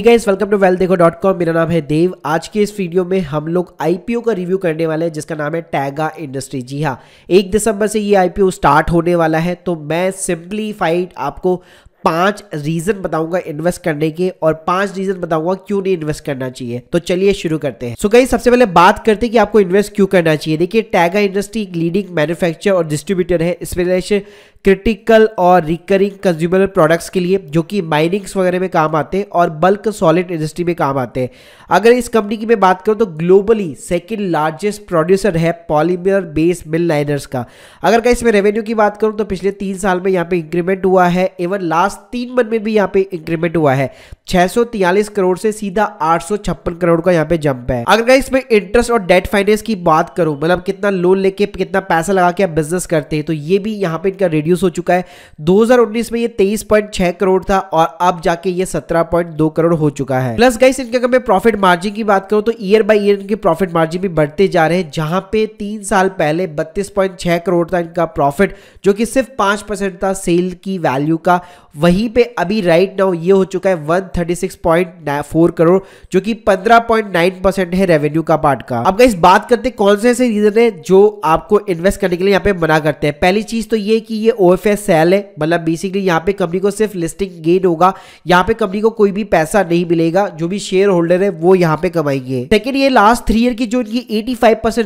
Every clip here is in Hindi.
गाइस वेलकम टू वेल देखो डॉट कॉम मेरा नाम है देव आज के इस वीडियो में हम लोग आईपीओ का रिव्यू करने वाले हैं जिसका नाम है टैगा इंडस्ट्री जी हाँ एक दिसंबर से ये आईपीओ स्टार्ट होने वाला है तो मैं सिंपलीफाइड आपको पांच रीजन बताऊंगा इन्वेस्ट करने के और पांच रीजन बताऊंगा क्यों नहीं इन्वेस्ट करना चाहिए तो चलिए शुरू करते हैं सो so गई सबसे पहले बात करते हैं कि आपको इन्वेस्ट क्यों करना चाहिए देखिए टैगा इंडस्ट्री एक लीडिंग मैन्युफैक्चर और डिस्ट्रीब्यूटर है स्पेशल क्रिटिकल और रिकरिंग कंज्यूमर प्रोडक्ट्स के लिए जो कि माइनिंग्स वगैरह में काम आते हैं और बल्क सॉलिड इंडस्ट्री में काम आते हैं अगर इस कंपनी की मैं बात करूँ तो ग्लोबली सेकेंड लार्जेस्ट प्रोड्यूसर है पॉलीमर बेस मिल लाइनर्स का अगर कहीं इसमें रेवेन्यू की बात करूँ तो पिछले तीन साल में यहाँ पे इंक्रीमेंट हुआ है इवन लास्ट तीन मंथ में भी यहाँ पे इंक्रीमेंट हुआ है 643 करोड़ से सीधा 856 करोड़ का यहाँ पे जंप है अगर गाइस इसमें इंटरेस्ट और डेट फाइनेंस की बात करूं मतलब कितना लोन लेके कितना पैसा लगा के आप बिजनेस करते हैं तो ये भी यहाँ पे इनका रिड्यूस हो चुका है 2019 में ये 23.6 करोड़ था और अब जाके ये 17.2 करोड़ हो चुका है प्लस गाइस इनके अगर मैं प्रॉफिट मार्जिन की बात करूँ तो ईयर बाई ईयर इनके प्रॉफिट मार्जिन भी बढ़ते जा रहे हैं जहां पे तीन साल पहले बत्तीस करोड़ था इनका प्रॉफिट जो कि सिर्फ पांच था सेल की वैल्यू का वहीं पे अभी राइट नाउ ये हो चुका है वन 136.4 करोड़ जो कि 15.9 परसेंट है रेवेन्यू का पार्ट का अब इस बात करते हैं कौन से ऐसे रीजन है जो आपको इन्वेस्ट करने के लिए यहाँ पे मना करते हैं पहली चीज तो ये कि ये ओ एफ सेल है मतलब बेसिकली यहाँ पे कंपनी को सिर्फ लिस्टिंग गेन होगा यहाँ पे कंपनी को कोई भी पैसा नहीं मिलेगा जो भी शेयर होल्डर है वो यहाँ पे कमाएंगे सेकेंड ये लास्ट थ्री ईयर की जो इनकी एटी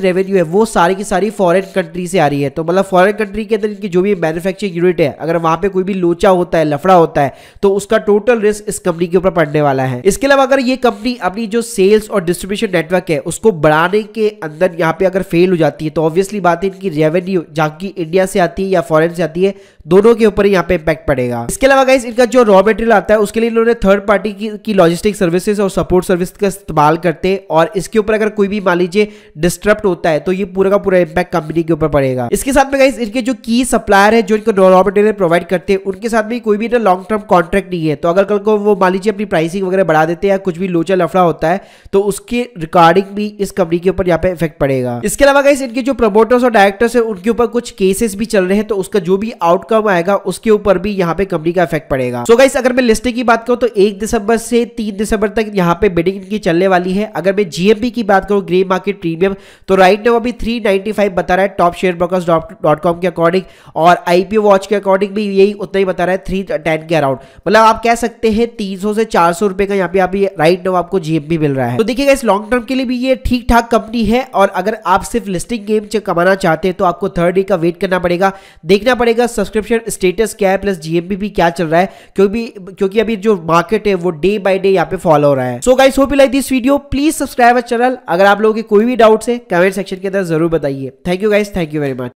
रेवेन्यू है वो सारी की सारी फॉरन कंट्री से आ रही है तो मतलब फॉरेन कंट्री के अंदर इनकी जो भी मैन्युफैक्चरिंग यूनिट है अगर वहां पे कोई भी लोचा होता है लफड़ा होता है तो उसका टोटल रिस्क इस कंपनी के ऊपर पड़ने वाला है इसके अलावा अगर ये कंपनी अपनी जो सेल्स और डिस्ट्रीब्यूशन नेटवर्क है उसको बढ़ाने के अंदर यहाँ पे अगर फेल हो जाती है तो ऑब्वियसली बात है इनकी रेवेन्यू जहाँ की इंडिया से आती है या फॉरन से आती है दोनों के ऊपर यहाँ पे इम्पैक्ट पड़ेगा इसके अलावा गाइस इनका जो रॉ मटेरियल आता है उसके लिए इन्होंने थर्ड पार्टी की, की लॉजिस्टिक सर्विसेज और सपोर्ट सर्विस का इस्तेमाल करते हैं और इसके ऊपर अगर कोई भी मान लीजिए डिस्टर्ब होता है तो ये पूरा का पूरा इम्पैक्ट कंपनी के ऊपर पड़ेगा इसके साथ में गाइस इनके जो की सप्लायर है जो इनको रॉ मटेरियल प्रोवाइड करते हैं उनके साथ भी कोई भी लॉन्ग टर्म कॉन्ट्रैक्ट नहीं है तो अगर कल को वो मान लीजिए नीचे अपनी प्राइसिंग वगैरह बढ़ा देते हैं या कुछ भी लोचा लफड़ा होता है तो उसके रिकॉर्डिंग भी इस कंपनी के ऊपर यहाँ पे इफेक्ट पड़ेगा इसके अलावा कहीं इनके जो प्रमोटर्स और डायरेक्टर्स है उनके ऊपर कुछ केसेस भी चल रहे हैं तो उसका जो भी आउटकम आएगा उसके ऊपर भी यहाँ पे कंपनी का इफेक्ट पड़ेगा सो गाइस अगर मैं लिस्टिंग की बात करूँ तो एक दिसंबर से तीन दिसंबर तक यहाँ पे बिडिंग इनकी चलने वाली है अगर मैं जीएमपी की बात करूँ ग्रे मार्केट प्रीमियम तो राइट नाउ अभी थ्री बता रहा है top share brokers dot com के अकॉर्डिंग और आईपीओ वॉच के अकॉर्डिंग भी यही उतना ही बता रहा है थ्री टेन के अराउंड मतलब आप कह सकते हैं तीन सौ से चार सौ रुपए का यहाँ पे आप ये राइट नो आपको जीएमपी मिल रहा है तो देखिएगा इस लॉन्ग टर्म के लिए भी ये ठीक ठाक कंपनी है और अगर आप सिर्फ लिस्टिंग गेम कमाना चाहते हैं तो आपको थर्ड डे का वेट करना पड़ेगा देखना पड़ेगा सब्सक्रिप्शन स्टेटस क्या है प्लस जीएमपी भी क्या चल रहा है क्योंकि क्योंकि अभी जो मार्केट है वो डे बाय डे यहाँ पे फॉलो हो रहा है so guys hope you like this video please subscribe channel अगर आप लोगों के कोई भी डाउट्स है कमेंट सेक्शन के अंदर जरूर बताइए thank you guys thank you very much